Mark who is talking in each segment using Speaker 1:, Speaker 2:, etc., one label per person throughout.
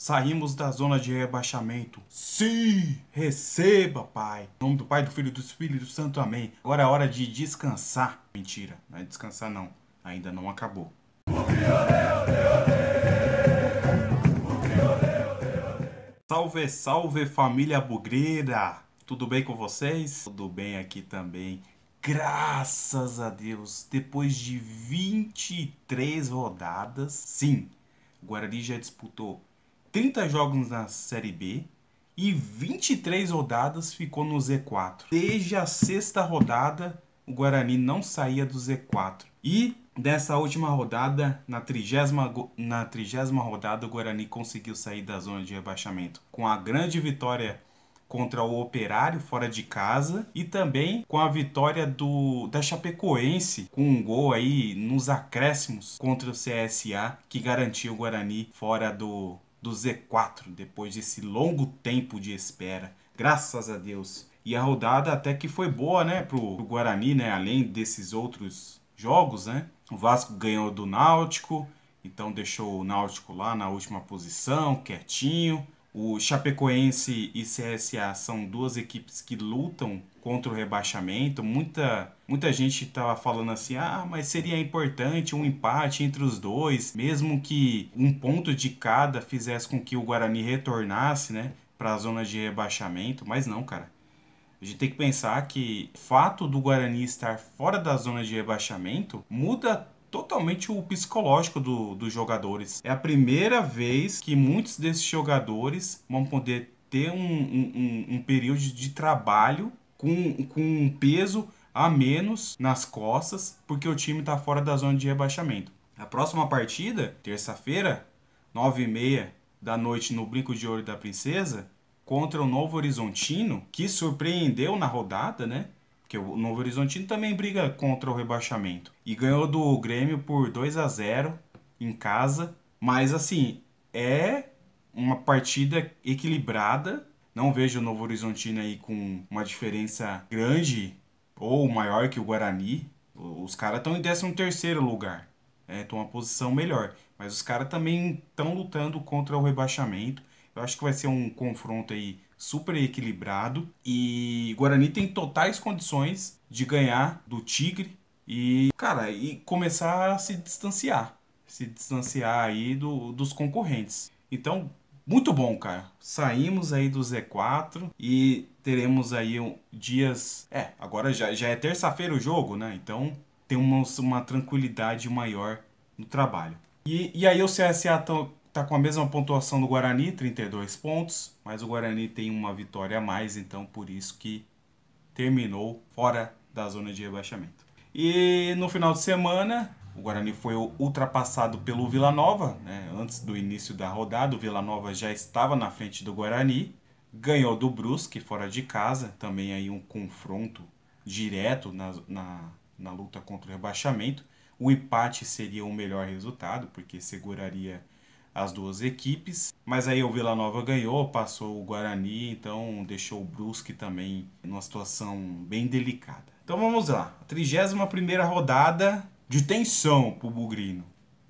Speaker 1: Saímos da zona de rebaixamento. Sim! Receba, Pai. Em nome do Pai, do Filho e do Espírito Santo. Amém. Agora é hora de descansar. Mentira, não é descansar não. Ainda não acabou. Salve, salve família bugreira! Tudo bem com vocês? Tudo bem aqui também. Graças a Deus, depois de 23 rodadas, sim, o Guarani já disputou 30 jogos na Série B e 23 rodadas ficou no Z4. Desde a sexta rodada, o Guarani não saía do Z4. E dessa última rodada, na trigésima, na trigésima rodada, o Guarani conseguiu sair da zona de rebaixamento com a grande vitória contra o Operário fora de casa e também com a vitória do da Chapecoense com um gol aí nos acréscimos contra o CSA que garantiu o Guarani fora do do Z4 depois desse longo tempo de espera. Graças a Deus. E a rodada até que foi boa, né, pro, pro Guarani, né, além desses outros jogos, né? O Vasco ganhou do Náutico, então deixou o Náutico lá na última posição, quietinho. O Chapecoense e CSA são duas equipes que lutam contra o rebaixamento. Muita, muita gente estava falando assim: ah, mas seria importante um empate entre os dois, mesmo que um ponto de cada fizesse com que o Guarani retornasse, né, para a zona de rebaixamento. Mas não, cara. A gente tem que pensar que o fato do Guarani estar fora da zona de rebaixamento muda totalmente o psicológico do, dos jogadores. É a primeira vez que muitos desses jogadores vão poder ter um, um, um, um período de trabalho com, com um peso a menos nas costas, porque o time está fora da zona de rebaixamento. A próxima partida, terça-feira, 9h30 da noite no Brinco de Ouro da Princesa, contra o Novo Horizontino, que surpreendeu na rodada, né? Porque o Novo Horizontino também briga contra o rebaixamento. E ganhou do Grêmio por 2 a 0 em casa. Mas assim, é uma partida equilibrada não vejo o Novo Horizontino aí com uma diferença grande ou maior que o Guarani. Os caras estão em 13 terceiro lugar. Estão né? é, uma posição melhor. Mas os caras também estão lutando contra o rebaixamento. Eu acho que vai ser um confronto aí super equilibrado. E Guarani tem totais condições de ganhar do Tigre e, cara, e começar a se distanciar. Se distanciar aí do, dos concorrentes. Então, muito bom, cara. Saímos aí do Z4 e teremos aí um, dias. É, agora já, já é terça-feira o jogo, né? Então tem uma, uma tranquilidade maior no trabalho. E, e aí o CSA tá com a mesma pontuação do Guarani, 32 pontos, mas o Guarani tem uma vitória a mais, então por isso que terminou fora da zona de rebaixamento. E no final de semana o Guarani foi ultrapassado pelo Vila Nova, né? antes do início da rodada, o Vila Nova já estava na frente do Guarani, ganhou do Brusque fora de casa, também aí um confronto direto na, na, na luta contra o rebaixamento. O empate seria o melhor resultado, porque seguraria as duas equipes. Mas aí o Vila Nova ganhou, passou o Guarani, então deixou o Brusque também numa situação bem delicada. Então vamos lá, 31 primeira rodada, de tensão pro Bugrino.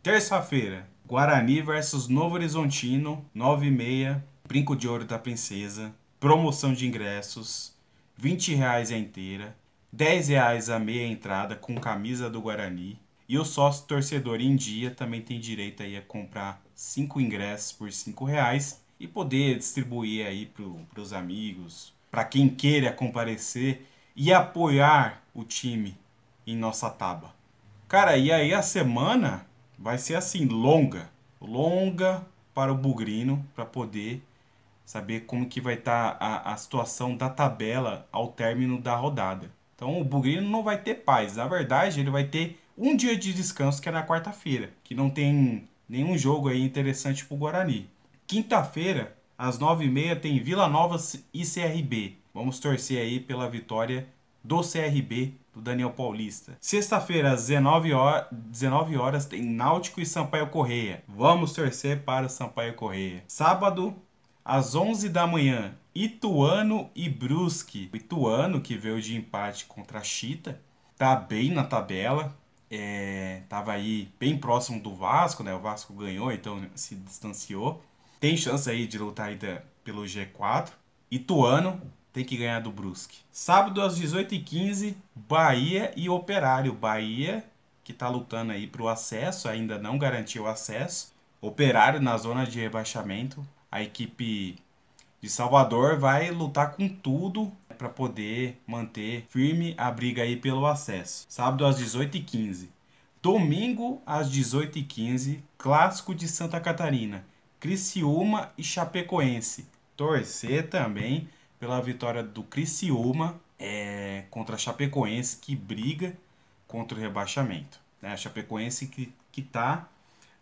Speaker 1: Terça-feira, Guarani versus Novo Horizontino, 9 e meia, Brinco de Ouro da Princesa, promoção de ingressos, 20 reais a inteira, 10 reais a meia entrada com camisa do Guarani. E o sócio torcedor em dia também tem direito aí a comprar 5 ingressos por 5 reais e poder distribuir aí para os amigos, para quem queira comparecer e apoiar o time em nossa taba. Cara, e aí a semana vai ser assim, longa. Longa para o Bugrino, para poder saber como que vai estar tá a, a situação da tabela ao término da rodada. Então o Bugrino não vai ter paz. Na verdade, ele vai ter um dia de descanso, que é na quarta-feira, que não tem nenhum jogo aí interessante para o Guarani. Quinta-feira, às nove e meia tem Vila Nova e CRB. Vamos torcer aí pela vitória do CRB do Daniel Paulista. Sexta-feira, às 19 horas, 19 horas, tem Náutico e Sampaio Correia. Vamos torcer para o Sampaio Correia. Sábado, às 11 da manhã, Ituano e Brusque. O Ituano, que veio de empate contra a Chita, tá bem na tabela. É, tava aí bem próximo do Vasco, né? O Vasco ganhou, então se distanciou. Tem chance aí de lutar ainda pelo G4. Ituano tem que ganhar do Brusque. Sábado às 18h15, Bahia e Operário. Bahia que está lutando aí para o acesso, ainda não garantiu acesso. Operário na zona de rebaixamento. A equipe de Salvador vai lutar com tudo para poder manter firme a briga aí pelo acesso. Sábado às 18h15. Domingo às 18h15, clássico de Santa Catarina. Criciúma e Chapecoense. Torcer também pela vitória do Criciúma é, contra a Chapecoense, que briga contra o rebaixamento. Né? A Chapecoense que está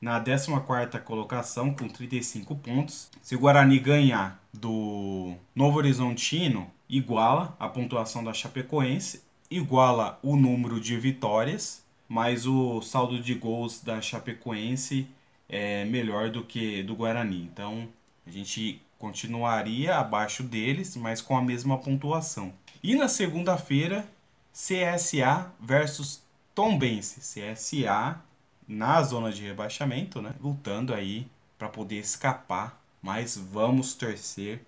Speaker 1: na 14ª colocação com 35 pontos. Se o Guarani ganhar do Novo Horizontino, iguala a pontuação da Chapecoense, iguala o número de vitórias, mas o saldo de gols da Chapecoense é melhor do que do Guarani. Então, a gente continuaria abaixo deles, mas com a mesma pontuação. E na segunda-feira, CSA versus Tombense. CSA na zona de rebaixamento, né? Lutando aí para poder escapar, mas vamos torcer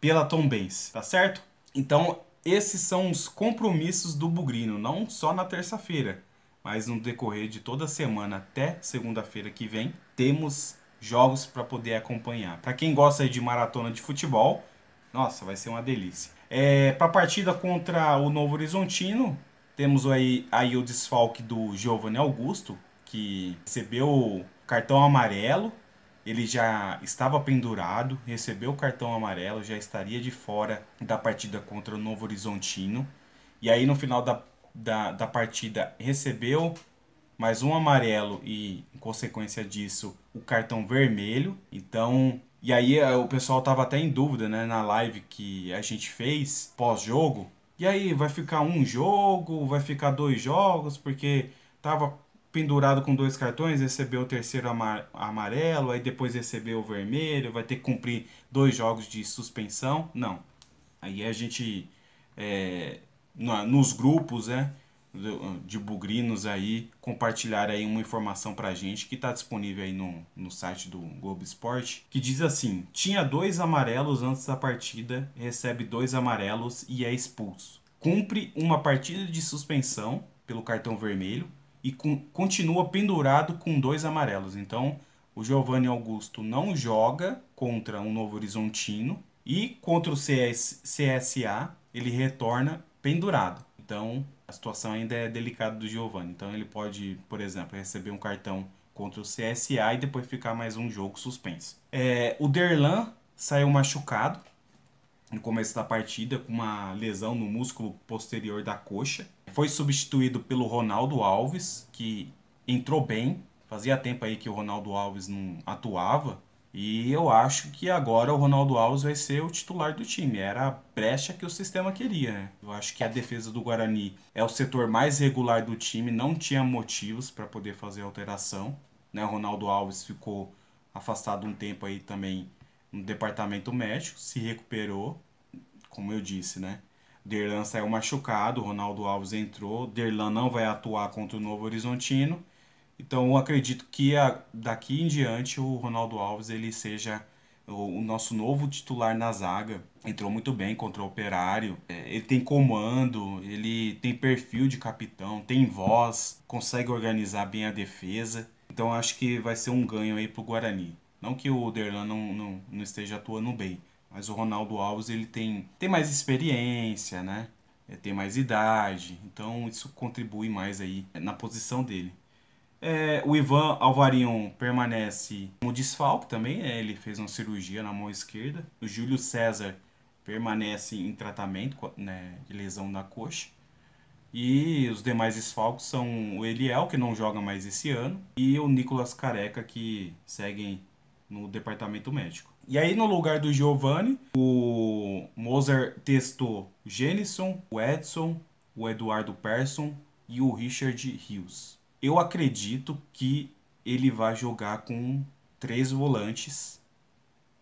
Speaker 1: pela Tombense, tá certo? Então, esses são os compromissos do Bugrino, não só na terça-feira, mas no decorrer de toda a semana até segunda-feira que vem, temos jogos para poder acompanhar. Para quem gosta de maratona de futebol, nossa, vai ser uma delícia. É, para a partida contra o Novo Horizontino, temos aí, aí o desfalque do Giovanni Augusto, que recebeu cartão amarelo. Ele já estava pendurado, recebeu o cartão amarelo, já estaria de fora da partida contra o Novo Horizontino. E aí no final da, da, da partida recebeu mais um amarelo e, em consequência disso, o cartão vermelho. Então, e aí eh, o pessoal tava até em dúvida, né, na live que a gente fez pós-jogo. E aí vai ficar um jogo, vai ficar dois jogos, porque tava pendurado com dois cartões, recebeu o terceiro amarelo, aí depois recebeu o vermelho, vai ter que cumprir dois jogos de suspensão. Não. Aí a gente é, nos grupos, né, de bugrinos aí compartilhar aí uma informação pra gente que tá disponível aí no, no site do Globo Esporte, que diz assim: tinha dois amarelos antes da partida, recebe dois amarelos e é expulso. Cumpre uma partida de suspensão pelo cartão vermelho e com, continua pendurado com dois amarelos. Então, o Giovanni Augusto não joga contra o um Novo Horizontino e contra o CS, CSA ele retorna pendurado. Então, a situação ainda é delicada do Giovani. Então ele pode, por exemplo, receber um cartão contra o CSA e depois ficar mais um jogo suspenso. É, o Derlan saiu machucado no começo da partida com uma lesão no músculo posterior da coxa. Foi substituído pelo Ronaldo Alves, que entrou bem. Fazia tempo aí que o Ronaldo Alves não atuava e eu acho que agora o Ronaldo Alves vai ser o titular do time. Era a brecha que o sistema queria. Né? Eu acho que a defesa do Guarani é o setor mais regular do time, não tinha motivos para poder fazer alteração. Né? O Ronaldo Alves ficou afastado um tempo aí também no departamento médico, se recuperou, como eu disse, né? Derlan saiu machucado, Ronaldo Alves entrou, Derlan não vai atuar contra o Novo Horizontino então acredito que a, daqui em diante o Ronaldo Alves ele seja o, o, nosso novo titular na zaga. Entrou muito bem contra o Operário. É, ele tem comando, ele tem perfil de capitão, tem voz, consegue organizar bem a defesa. Então acho que vai ser um ganho aí pro Guarani. Não que o Derlan não, não, não esteja atuando bem, mas o Ronaldo Alves ele tem, tem mais experiência, né? É, tem mais idade, então isso contribui mais aí na posição dele. É, o Ivan Alvarion permanece como desfalque também, né? ele fez uma cirurgia na mão esquerda. O Júlio César permanece em tratamento né, de lesão na coxa. E os demais desfalques são o Eliel, que não joga mais esse ano, e o Nicolas Careca, que seguem no departamento médico. E aí, no lugar do Giovanni, o Mozart testou o Jenison, o Edson, o Eduardo Persson e o Richard Hughes. Eu acredito que ele vai jogar com três volantes,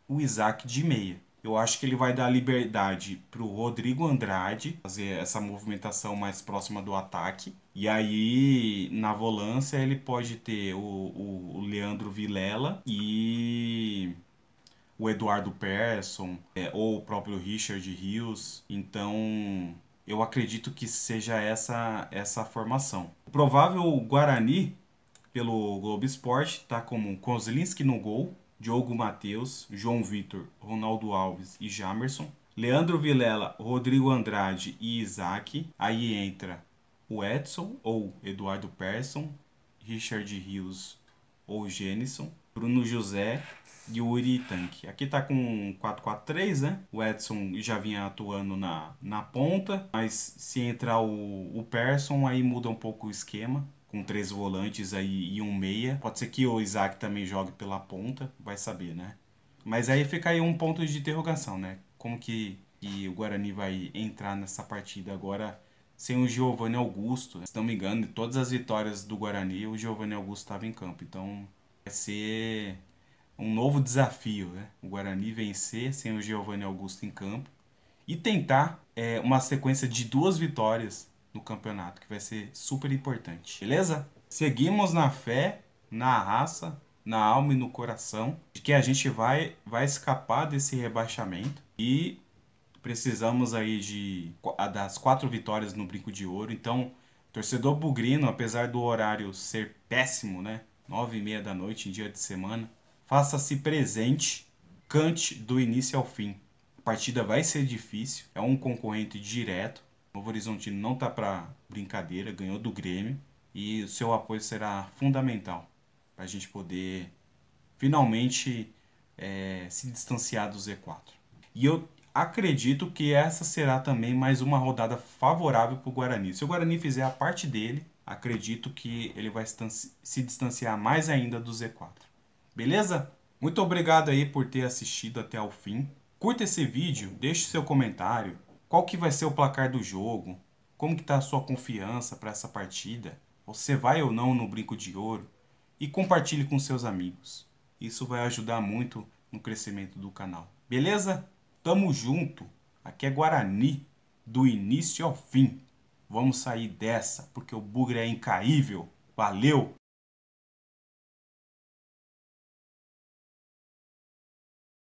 Speaker 1: o Isaac de meia. Eu acho que ele vai dar liberdade para o Rodrigo Andrade fazer essa movimentação mais próxima do ataque. E aí, na volância, ele pode ter o, o, Leandro Vilela e o Eduardo Persson, é, ou o próprio Richard Rios. Então, eu acredito que seja essa essa formação. O provável Guarani pelo Globo Esporte está como Kozlinski no gol, Diogo Matheus, João Vitor, Ronaldo Alves e Jamerson. Leandro Vilela, Rodrigo Andrade e Isaac. Aí entra o Edson ou Eduardo Persson, Richard Rios ou Genison, Bruno José, e o Uri Aqui tá com 4-4-3, né? O Edson já vinha atuando na, na ponta, mas se entrar o, o Persson, aí muda um pouco o esquema com três volantes aí e um meia. Pode ser que o Isaac também jogue pela ponta, vai saber, né? Mas aí fica aí um ponto de interrogação, né? Como que, que o Guarani vai entrar nessa partida agora sem o Giovanni Augusto? Né? Se não me engano, todas as vitórias do Guarani, o Giovanni Augusto estava em campo. Então vai ser um novo desafio, né? O Guarani vencer sem o Giovanni Augusto em campo e tentar é, uma sequência de duas vitórias no campeonato, que vai ser super importante, beleza? Seguimos na fé, na raça, na alma e no coração de que a gente vai, vai escapar desse rebaixamento e precisamos aí de das quatro vitórias no brinco de ouro. Então, torcedor bugrino, apesar do horário ser péssimo, né? Nove e meia da noite em dia de semana, faça-se presente, cante do início ao fim. A partida vai ser difícil, é um concorrente direto. O Novo Horizontino não tá para brincadeira, ganhou do Grêmio e o seu apoio será fundamental para a gente poder finalmente é, se distanciar do Z4. E eu acredito que essa será também mais uma rodada favorável para o Guarani. Se o Guarani fizer a parte dele, acredito que ele vai se distanciar mais ainda do Z4. Beleza? Muito obrigado aí por ter assistido até o fim. Curta esse vídeo, deixe seu comentário. Qual que vai ser o placar do jogo? Como que está a sua confiança para essa partida? Você vai ou não no brinco de ouro? E compartilhe com seus amigos. Isso vai ajudar muito no crescimento do canal. Beleza? Tamo junto. Aqui é Guarani, do início ao fim. Vamos sair dessa, porque o bugre é incaível. Valeu!